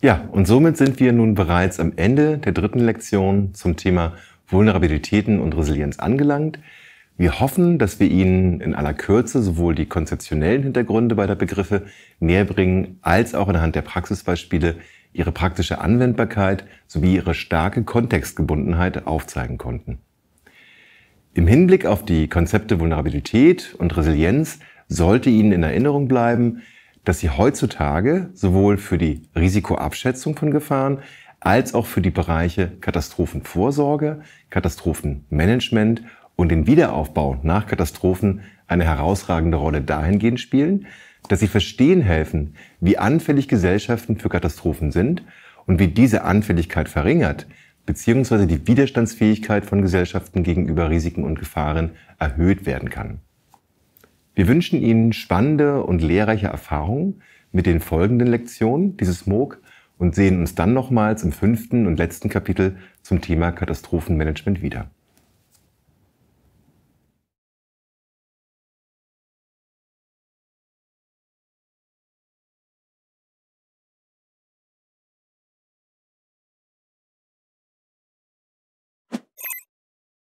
Ja, und somit sind wir nun bereits am Ende der dritten Lektion zum Thema Vulnerabilitäten und Resilienz angelangt. Wir hoffen, dass wir Ihnen in aller Kürze sowohl die konzeptionellen Hintergründe beider Begriffe näherbringen, als auch anhand der Praxisbeispiele ihre praktische Anwendbarkeit sowie ihre starke Kontextgebundenheit aufzeigen konnten. Im Hinblick auf die Konzepte Vulnerabilität und Resilienz sollte Ihnen in Erinnerung bleiben, dass sie heutzutage sowohl für die Risikoabschätzung von Gefahren als auch für die Bereiche Katastrophenvorsorge, Katastrophenmanagement und den Wiederaufbau nach Katastrophen eine herausragende Rolle dahingehend spielen, dass sie verstehen helfen, wie anfällig Gesellschaften für Katastrophen sind und wie diese Anfälligkeit verringert bzw. die Widerstandsfähigkeit von Gesellschaften gegenüber Risiken und Gefahren erhöht werden kann. Wir wünschen Ihnen spannende und lehrreiche Erfahrungen mit den folgenden Lektionen dieses MOOC und sehen uns dann nochmals im fünften und letzten Kapitel zum Thema Katastrophenmanagement wieder.